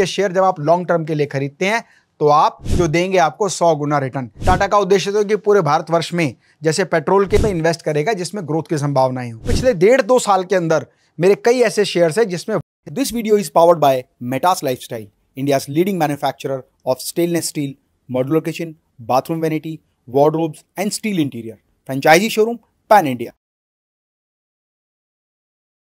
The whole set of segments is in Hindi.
के शेयर जब आप लॉन्ग टर्म के लिए खरीदते हैं तो आप जो देंगे आपको सौ गुना रिटर्न टाटा का उद्देश्य तो कि पूरे भारत वर्ष में जैसे पेट्रोल के में इन्वेस्ट करेगा जिसमें ग्रोथ की संभावनाएं हो पिछले डेढ़ दो साल के अंदर मेरे कई ऐसे शेयर है जिसमें this video is powered by Metas lifestyle India leading manufacture of stainless steel modular kitchen bathroom vanity wardrobes and steel interior franchisee showroom pan India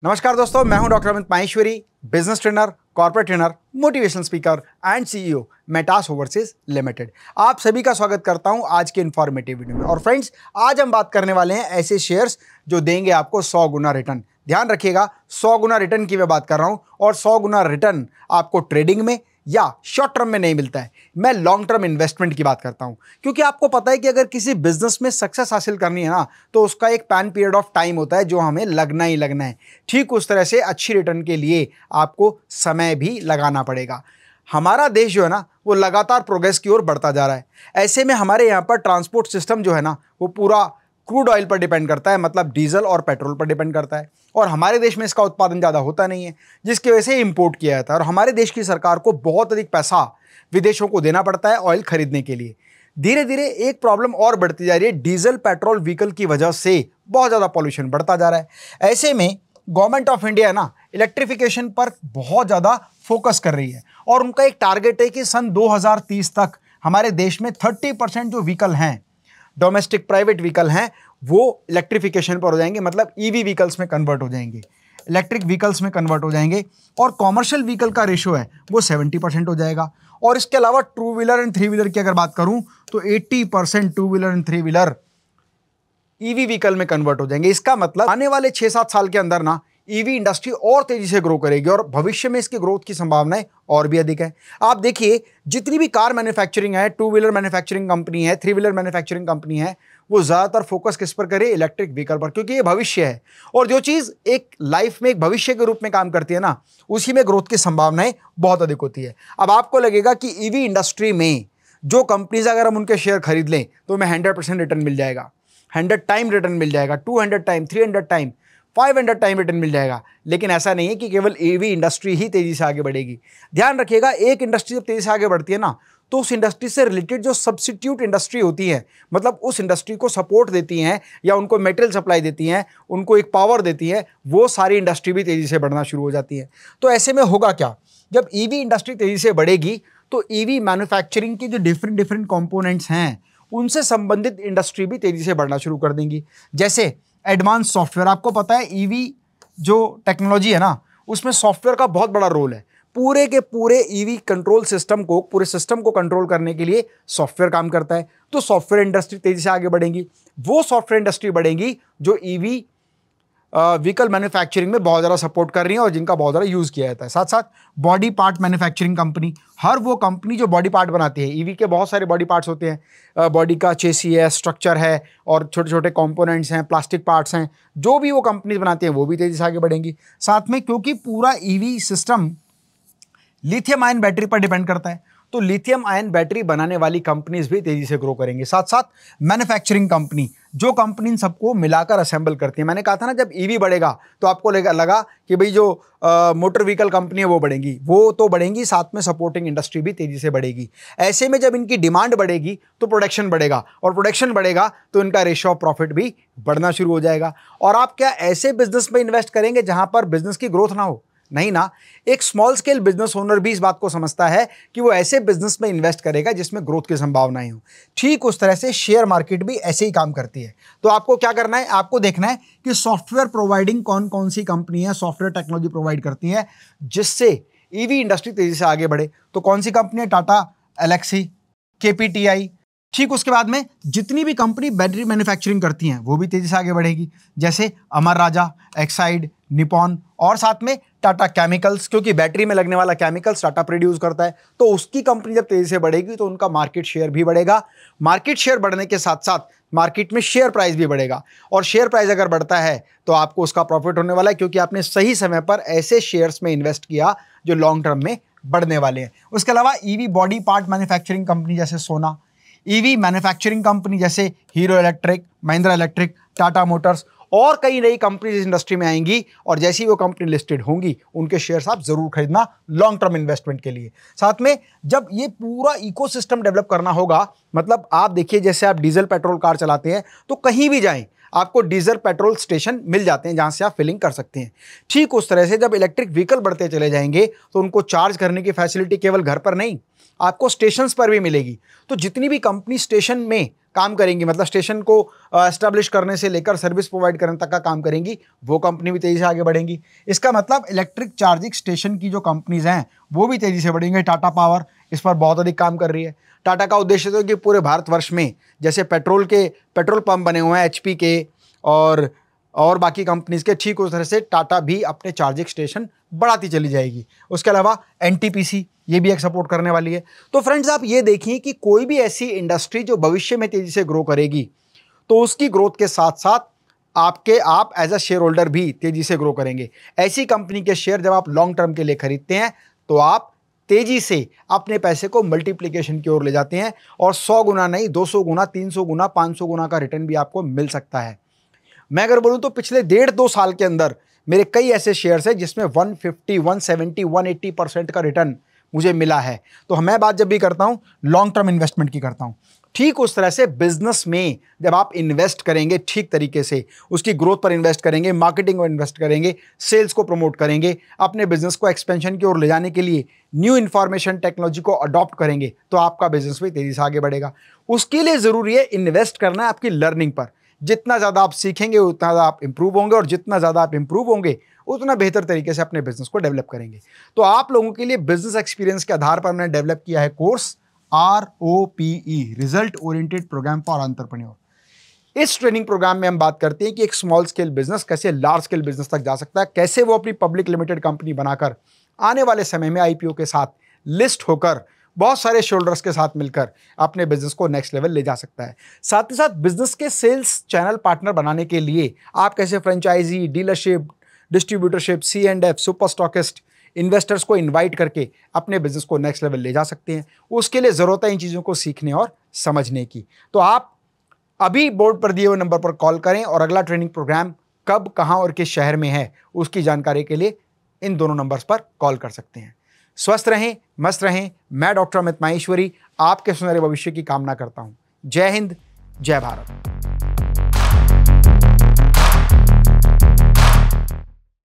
नमस्कार दोस्तों मैं हूं doctor Amit Maheshwari business trainer corporate trainer motivation speaker and CEO Metas overseas limited आप सभी का स्वागत करता हूं आज के इन्फॉर्मेटिव वीडियो में और फ्रेंड्स आज हम बात करने वाले हैं ऐसे शेयर्स जो देंगे आपको सौ गुना रिटर्न ध्यान रखिएगा सौ गुना रिटर्न की मैं बात कर रहा हूँ और सौ गुना रिटर्न आपको ट्रेडिंग में या शॉर्ट टर्म में नहीं मिलता है मैं लॉन्ग टर्म इन्वेस्टमेंट की बात करता हूँ क्योंकि आपको पता है कि अगर किसी बिजनेस में सक्सेस हासिल करनी है ना तो उसका एक पैन पीरियड ऑफ टाइम होता है जो हमें लगना ही लगना है ठीक उस तरह से अच्छी रिटर्न के लिए आपको समय भी लगाना पड़ेगा हमारा देश जो है ना वो लगातार प्रोग्रेस की ओर बढ़ता जा रहा है ऐसे में हमारे यहाँ पर ट्रांसपोर्ट सिस्टम जो है ना वो पूरा क्रूड ऑयल पर डिपेंड करता है मतलब डीजल और पेट्रोल पर डिपेंड करता है और हमारे देश में इसका उत्पादन ज़्यादा होता नहीं है जिसकी वजह से इम्पोर्ट किया जाता है और हमारे देश की सरकार को बहुत अधिक पैसा विदेशों को देना पड़ता है ऑयल खरीदने के लिए धीरे धीरे एक प्रॉब्लम और बढ़ती जा रही है डीजल पेट्रोल व्हीकल की वजह से बहुत ज़्यादा पॉल्यूशन बढ़ता जा रहा है ऐसे में गवर्नमेंट ऑफ इंडिया ना इलेक्ट्रिफिकेशन पर बहुत ज़्यादा फोकस कर रही है और उनका एक टारगेट है कि सन 2030 तक हमारे देश में 30 परसेंट जो व्हीकल हैं डोमेस्टिक प्राइवेट व्हीकल हैं वो इलेक्ट्रिफिकेशन पर हो जाएंगे मतलब ईवी e व्हीकल्स में कन्वर्ट हो जाएंगे इलेक्ट्रिक व्हीकल्स में कन्वर्ट हो जाएंगे और कॉमर्शियल व्हीकल का रेशो है वो सेवेंटी परसेंट हो जाएगा और इसके अलावा two wheeler and three wheeler की अगर बात करूं तो eighty percent two wheeler and three wheeler EV vehicle में कन्वर्ट हो जाएंगे इसका मतलब आने वाले छः सात साल के अंदर ना ईवी e इंडस्ट्री और तेजी से ग्रो करेगी और भविष्य में इसके ग्रोथ की संभावनाएं और भी अधिक है आप देखिए जितनी भी कार मैन्युफैक्चरिंग है टू व्हीलर मैन्युफैक्चरिंग कंपनी है थ्री व्हीलर मैन्युफैक्चरिंग कंपनी है वो ज़्यादातर फोकस किस पर करे इलेक्ट्रिक व्हीकल पर क्योंकि ये भविष्य है और जो चीज़ एक लाइफ में एक भविष्य के रूप में काम करती है ना उसी में ग्रोथ की संभावनाएं बहुत अधिक होती है अब आपको लगेगा कि ईवी e इंडस्ट्री में जो कंपनीज अगर हम उनके शेयर खरीद लें तो हमें हंड्रेड परसेंट रिटर्न मिल जाएगा हंड्रेड टाइम रिटर्न मिल जाएगा two hundred time three hundred time five hundred time return मिल जाएगा लेकिन ऐसा नहीं है कि केवल ईवी इंडस्ट्री ही तेज़ी से आगे बढ़ेगी ध्यान रखिएगा एक इंडस्ट्री जब तेज़ी से आगे बढ़ती है ना तो उस इंडस्ट्री से रिलेटेड जो सब्सिट्यूट इंडस्ट्री होती है मतलब उस इंडस्ट्री को सपोर्ट देती हैं या उनको मेटेरियल सप्लाई देती हैं उनको एक पावर देती है वो सारी इंडस्ट्री भी तेज़ी से बढ़ना शुरू हो जाती है तो ऐसे में होगा क्या जब वी इंडस्ट्री तेज़ी से बढ़ेगी तो ई वी मैन्युफैक्चरिंग की जो डिफरेंट डिफरेंट कॉम्पोनेंट्स हैं उनसे संबंधित इंडस्ट्री भी तेज़ी से बढ़ना शुरू कर देंगी जैसे एडवांस सॉफ्टवेयर आपको पता है ईवी e जो टेक्नोलॉजी है ना उसमें सॉफ्टवेयर का बहुत बड़ा रोल है पूरे के पूरे ईवी कंट्रोल सिस्टम को पूरे सिस्टम को कंट्रोल करने के लिए सॉफ्टवेयर काम करता है तो सॉफ्टवेयर इंडस्ट्री तेज़ी से आगे बढ़ेंगी वो सॉफ्टवेयर इंडस्ट्री बढ़ेंगी जो ईवी e व्हीकल मैन्युफैक्चरिंग में बहुत ज़्यादा सपोर्ट कर रही है और जिनका बहुत ज़्यादा यूज़ किया जाता है साथ साथ बॉडी पार्ट मैन्युफैक्चरिंग कंपनी हर वो कंपनी जो बॉडी पार्ट बनाती है ईवी के बहुत सारे बॉडी पार्ट्स होते हैं बॉडी का चेसी है स्ट्रक्चर है और छोटे छोटे कॉम्पोनेंट्स हैं प्लास्टिक पार्ट्स हैं जो भी वो कंपनीज बनाती हैं वो भी तेज़ी से आगे बढ़ेंगी साथ में क्योंकि पूरा e system lithium ion battery पर डिपेंड करता है तो लिथियम आयन बैटरी बनाने वाली कंपनीज भी तेज़ी से ग्रो करेंगे साथ साथ मैन्युफैक्चरिंग कंपनी जो कंपनी इन सबको मिलाकर असेंबल करती है मैंने कहा था ना जब ईवी e बढ़ेगा तो आपको लगा कि भाई जो मोटर व्हीकल कंपनी है वो बढ़ेंगी वो तो बढ़ेंगी साथ में सपोर्टिंग इंडस्ट्री भी तेज़ी से बढ़ेगी ऐसे में जब इनकी डिमांड बढ़ेगी तो प्रोडक्शन बढ़ेगा और प्रोडक्शन बढ़ेगा तो इनका रेशो ऑफ प्रॉफिट भी बढ़ना शुरू हो जाएगा और आप क्या ऐसे बिजनेस में इन्वेस्ट करेंगे जहाँ पर बिजनेस की ग्रोथ ना हो नहीं ना एक स्मॉल स्केल बिजनेस ओनर भी इस बात को समझता है कि वो ऐसे बिजनेस में इन्वेस्ट करेगा जिसमें ग्रोथ की संभावनाएं हो ठीक उस तरह से शेयर मार्केट भी ऐसे ही काम करती है तो आपको क्या करना है आपको देखना है कि सॉफ्टवेयर प्रोवाइडिंग कौन कौन सी कंपनी है सॉफ्टवेयर टेक्नोलॉजी प्रोवाइड करती है जिससे ईवी e इंडस्ट्री तेजी से आगे बढ़े तो कौन सी कंपनी है Tata Elxsi K P T I ठीक उसके बाद में जितनी भी कंपनी बैटरी मैन्युफैक्चरिंग करती हैं वो भी तेज़ी से आगे बढ़ेगी जैसे अमर राजा एक्साइड निपॉन और साथ में टाटा केमिकल्स क्योंकि बैटरी में लगने वाला केमिकल्स टाटा प्रोड्यूस करता है तो उसकी कंपनी जब तेज़ी से बढ़ेगी तो उनका मार्केट शेयर भी बढ़ेगा मार्केट शेयर बढ़ने के साथ साथ मार्केट में शेयर प्राइस भी बढ़ेगा और शेयर प्राइस अगर बढ़ता है तो आपको उसका प्रॉफिट होने वाला है क्योंकि आपने सही समय पर ऐसे शेयर्स में इन्वेस्ट किया जो लॉन्ग टर्म में बढ़ने वाले हैं उसके अलावा EV body part manufacturing company जैसे सोना ईवी मैन्युफैक्चरिंग कंपनी जैसे Hero electric Mahindra electric Tata motors और कई नई कंपनीज इस इंडस्ट्री में आएंगी और जैसी वो कंपनी लिस्टेड होंगी उनके शेयर्स आप जरूर खरीदना लॉन्ग टर्म इन्वेस्टमेंट के लिए साथ में जब ये पूरा इकोसिस्टम डेवलप करना होगा मतलब आप देखिए जैसे आप डीजल पेट्रोल कार चलाते हैं तो कहीं भी जाएं आपको डीजल पेट्रोल स्टेशन मिल जाते हैं जहां से आप फिलिंग कर सकते हैं ठीक उस तरह से जब इलेक्ट्रिक व्हीकल बढ़ते चले जाएंगे तो उनको चार्ज करने की फैसिलिटी केवल घर पर नहीं आपको स्टेशन पर भी मिलेगी तो जितनी भी कंपनी स्टेशन में काम करेंगी मतलब स्टेशन को इस्टेब्लिश करने से लेकर सर्विस प्रोवाइड करने तक का काम करेंगी वो कंपनी भी तेज़ी से आगे बढ़ेंगी इसका मतलब इलेक्ट्रिक चार्जिंग स्टेशन की जो कंपनीज़ हैं वो भी तेज़ी से बढ़ेंगे टाटा पावर इस पर बहुत अधिक काम कर रही है टाटा का उद्देश्य तो कि पूरे भारतवर्ष में जैसे पेट्रोल के पेट्रोल पम्प बने हुए हैं एच के और और बाकी कंपनीज के ठीक उस तरह से टाटा भी अपने चार्जिंग स्टेशन बढ़ाती चली जाएगी उसके अलावा एन ये भी एक सपोर्ट करने वाली है तो फ्रेंड्स आप ये देखिए कि कोई भी ऐसी इंडस्ट्री जो भविष्य में तेज़ी से ग्रो करेगी तो उसकी ग्रोथ के साथ साथ आपके आप एज अ शेयर होल्डर भी तेज़ी से ग्रो करेंगे ऐसी कंपनी के शेयर जब आप लॉन्ग टर्म के लिए खरीदते हैं तो आप तेज़ी से अपने पैसे को मल्टीप्लिकेशन की ओर ले जाते हैं और 100 गुना नहीं 200 गुना 300 गुना 500 गुना का रिटर्न भी आपको मिल सकता है मैं अगर बोलूँ तो पिछले डेढ़ दो साल के अंदर मेरे कई ऐसे शेयर्स हैं जिसमें 150, 170, 180 परसेंट का रिटर्न मुझे मिला है तो मैं बात जब भी करता हूँ लॉन्ग टर्म इन्वेस्टमेंट की करता हूँ ठीक उस तरह से बिजनेस में जब आप इन्वेस्ट करेंगे ठीक तरीके से उसकी ग्रोथ पर इन्वेस्ट करेंगे मार्केटिंग पर इन्वेस्ट करेंगे सेल्स को प्रमोट करेंगे अपने बिजनेस को एक्सपेंशन की ओर ले जाने के लिए न्यू इन्फॉर्मेशन टेक्नोलॉजी को अडॉप्ट करेंगे तो आपका बिजनेस भी तेज़ी से आगे बढ़ेगा उसके लिए ज़रूरी है इन्वेस्ट करना आपकी लर्निंग पर जितना ज़्यादा आप सीखेंगे उतना ज़्यादा आप इम्प्रूव होंगे और जितना ज़्यादा आप इम्प्रूव होंगे उतना बेहतर तरीके से अपने बिजनेस को डेवलप करेंगे तो आप लोगों के लिए बिजनेस एक्सपीरियंस के आधार पर मैंने डेवलप किया है course R O P E result oriented program for entrepreneur इस ट्रेनिंग प्रोग्राम में हम बात करते हैं कि एक स्मॉल स्केल बिजनेस कैसे लार्ज स्केल बिजनेस तक जा सकता है कैसे वो अपनी पब्लिक लिमिटेड कंपनी बनाकर आने वाले समय में आईपीओ के साथ लिस्ट होकर बहुत सारे शोल्डर्स के साथ मिलकर अपने बिजनेस को नेक्स्ट लेवल ले जा सकता है साथ ही साथ बिजनेस के सेल्स चैनल पार्टनर बनाने के लिए आप कैसे franchisee dealership distributorship C and F super stockist investors को इनवाइट करके अपने बिजनेस को नेक्स्ट लेवल ले जा सकते हैं उसके लिए ज़रूरत है इन चीज़ों को सीखने और समझने की तो आप अभी बोर्ड पर दिए हुए नंबर पर कॉल करें और अगला ट्रेनिंग प्रोग्राम कब कहाँ और किस शहर में है उसकी जानकारी के लिए इन दोनों नंबर्स पर कॉल कर सकते हैं स्वस्थ रहें मस्त रहें मैं डॉक्टर अमित माहेश्वरी आपके सुनहरे भविष्य की कामना करता हूँ जय हिंद जय भारत